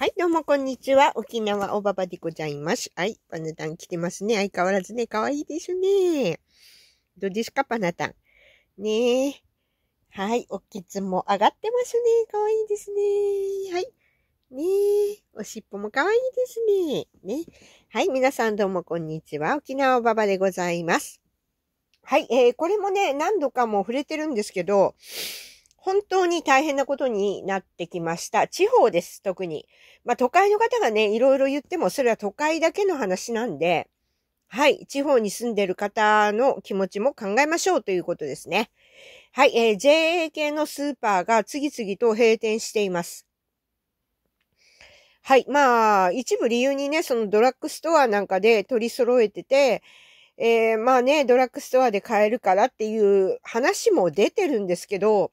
はい、どうもこんにちは。沖縄おばばでございます。はい、パナタン来てますね。相変わらずね、可愛いですね。どうですか、パナタン。ねえ。はい、おきつも上がってますね。可愛いですね。はい。ねえ、おしっぽも可愛いですね。ね。はい、皆さんどうもこんにちは。沖縄おばばでございます。はい、えー、これもね、何度かも触れてるんですけど、本当に大変なことになってきました。地方です、特に。まあ、都会の方がね、いろいろ言っても、それは都会だけの話なんで、はい、地方に住んでる方の気持ちも考えましょうということですね。はい、えー、JA 系のスーパーが次々と閉店しています。はい、まあ、一部理由にね、そのドラッグストアなんかで取り揃えてて、えー、まあね、ドラッグストアで買えるからっていう話も出てるんですけど、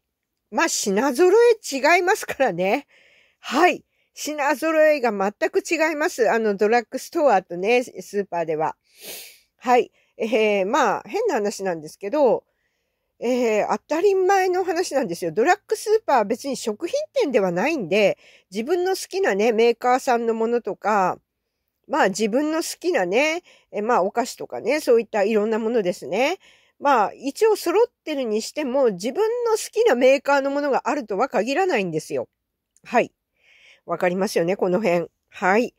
まあ、品揃え違いますからね。はい。品揃えが全く違います。あの、ドラッグストアとね、スーパーでは。はい。えー、まあ、変な話なんですけど、えー、当たり前の話なんですよ。ドラッグスーパーは別に食品店ではないんで、自分の好きなね、メーカーさんのものとか、まあ自分の好きなね、えまあお菓子とかね、そういったいろんなものですね。まあ、一応揃ってるにしても、自分の好きなメーカーのものがあるとは限らないんですよ。はい。わかりますよね、この辺。はい。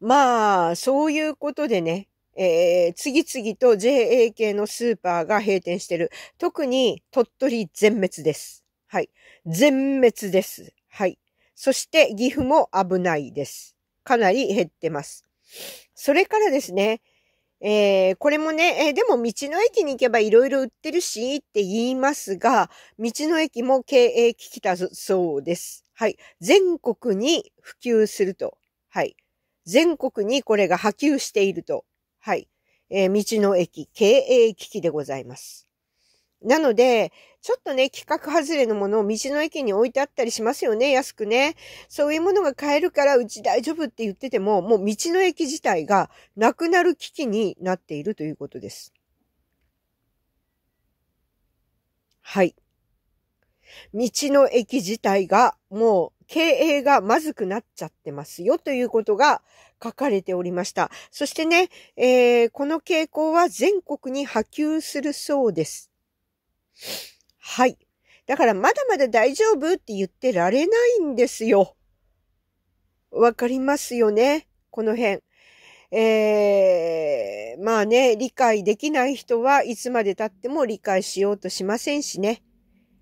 まあ、そういうことでね、えー、次々と JA 系のスーパーが閉店してる。特に鳥取全滅です。はい。全滅です。はい。そして岐阜も危ないです。かなり減ってます。それからですね、えー、これもね、えー、でも道の駅に行けばいろいろ売ってるしって言いますが、道の駅も経営危機だそうです。はい。全国に普及すると。はい。全国にこれが波及していると。はい。えー、道の駅経営危機でございます。なので、ちょっとね、企画外れのものを道の駅に置いてあったりしますよね、安くね。そういうものが買えるから、うち大丈夫って言ってても、もう道の駅自体がなくなる危機になっているということです。はい。道の駅自体がもう経営がまずくなっちゃってますよということが書かれておりました。そしてね、えー、この傾向は全国に波及するそうです。はい。だからまだまだ大丈夫って言ってられないんですよ。わかりますよねこの辺。えー、まあね、理解できない人はいつまで経っても理解しようとしませんしね。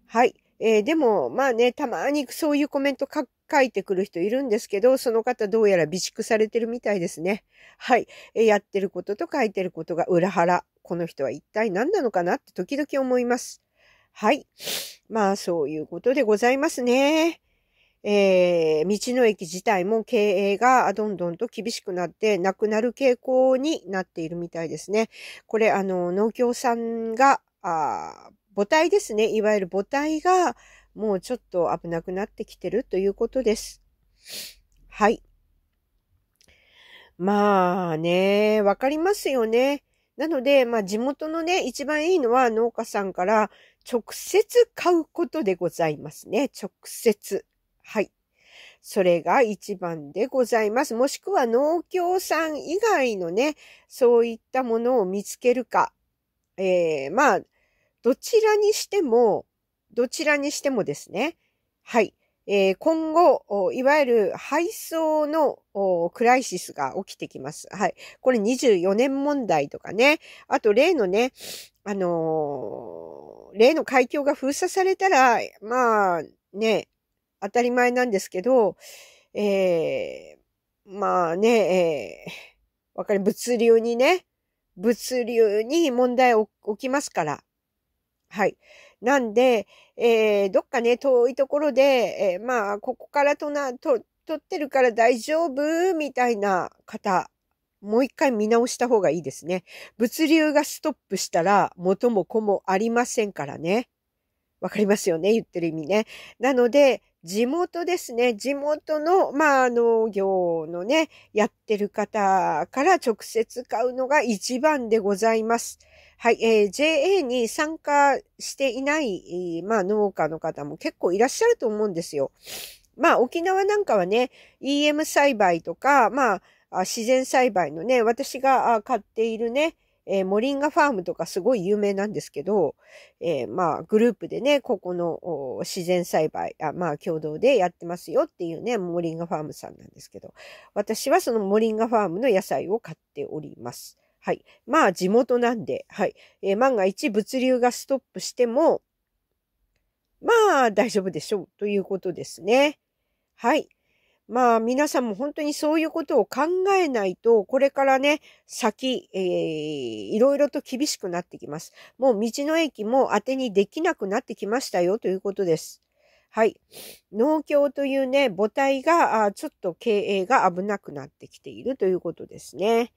はい。えー、でも、まあね、たまにそういうコメント書いてくる人いるんですけど、その方どうやら備蓄されてるみたいですね。はい。えー、やってることと書いてることが裏腹。この人は一体何なのかなって時々思います。はい。まあ、そういうことでございますね。えー、道の駅自体も経営がどんどんと厳しくなってなくなる傾向になっているみたいですね。これ、あの、農協さんが、あ母体ですね。いわゆる母体がもうちょっと危なくなってきてるということです。はい。まあね、わかりますよね。なので、まあ地元のね、一番いいのは農家さんから直接買うことでございますね。直接。はい。それが一番でございます。もしくは農協さん以外のね、そういったものを見つけるか。えー、まあ、どちらにしても、どちらにしてもですね。はい。えー、今後、いわゆる配送のクライシスが起きてきます。はい。これ24年問題とかね。あと例のね、あのー例の海峡が封鎖されたら、まあね、当たり前なんですけど、えー、まあね、えー、わかる、物流にね、物流に問題を起きますから。はい。なんで、えー、どっかね、遠いところで、えー、まあ、ここからとな、と、取ってるから大丈夫みたいな方もう一回見直した方がいいですね。物流がストップしたら元も子もありませんからね。わかりますよね言ってる意味ね。なので、地元ですね。地元の、まあ、農業のね、やってる方から直接買うのが一番でございます。はい、えー、JA に参加していない、まあ、農家の方も結構いらっしゃると思うんですよ。まあ、沖縄なんかはね、EM 栽培とか、まあ、自然栽培のね、私が買っているね、えー、モリンガファームとかすごい有名なんですけど、えー、まあ、グループでね、ここの自然栽培あ、まあ、共同でやってますよっていうね、モリンガファームさんなんですけど、私はそのモリンガファームの野菜を買っております。はい。まあ、地元なんで、はい。えー、万が一物流がストップしても、まあ、大丈夫でしょうということですね。はい。まあ皆さんも本当にそういうことを考えないと、これからね、先、えー、いろいろと厳しくなってきます。もう道の駅も当てにできなくなってきましたよということです。はい。農協というね、母体が、あちょっと経営が危なくなってきているということですね。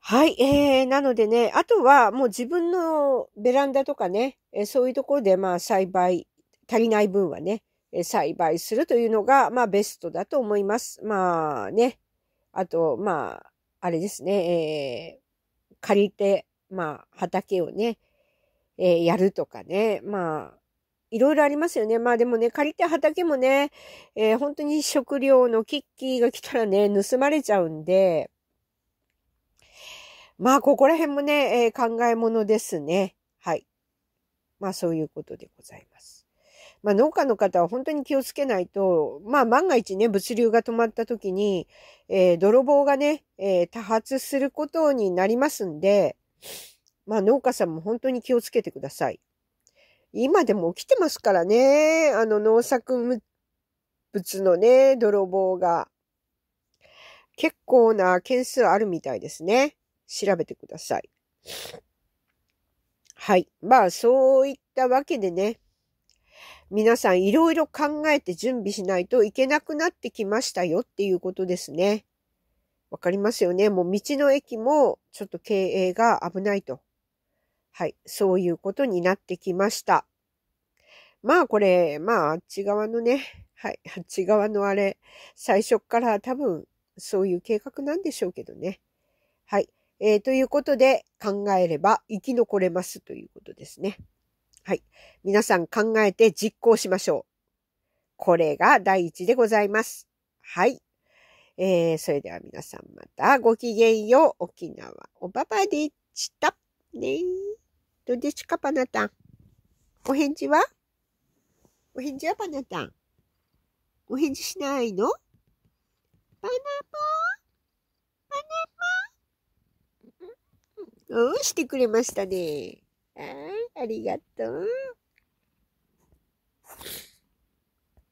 はい。えー、なのでね、あとはもう自分のベランダとかね、えそういうところでまあ栽培、足りない分はね、栽培するというのが、まあ、ベストだと思います。まあね。あと、まあ、あれですね、えー、借りて、まあ、畑をね、えー、やるとかね、まあ、いろいろありますよね。まあでもね、借りて畑もね、えー、本当に食料のキッキーが来たらね、盗まれちゃうんで、まあ、ここら辺もね、えー、考えものですね。はい。まあ、そういうことでございます。まあ、農家の方は本当に気をつけないと、まあ、万が一ね、物流が止まった時に、えー、泥棒がね、えー、多発することになりますんで、まあ、農家さんも本当に気をつけてください。今でも起きてますからね、あの農作物のね、泥棒が。結構な件数あるみたいですね。調べてください。はい。まあ、そういったわけでね、皆さんいろいろ考えて準備しないといけなくなってきましたよっていうことですね。わかりますよね。もう道の駅もちょっと経営が危ないと。はい。そういうことになってきました。まあこれ、まああっち側のね、はい。あっち側のあれ、最初から多分そういう計画なんでしょうけどね。はい。えー、ということで考えれば生き残れますということですね。はい。皆さん考えて実行しましょう。これが第一でございます。はい。えー、それでは皆さんまたごきげんよう。沖縄おばばでした。ねえ。どうですか、パナタン。お返事はお返事はパナタン。お返事しないのパナポーパナポーうん、してくれましたね。あーありがとう。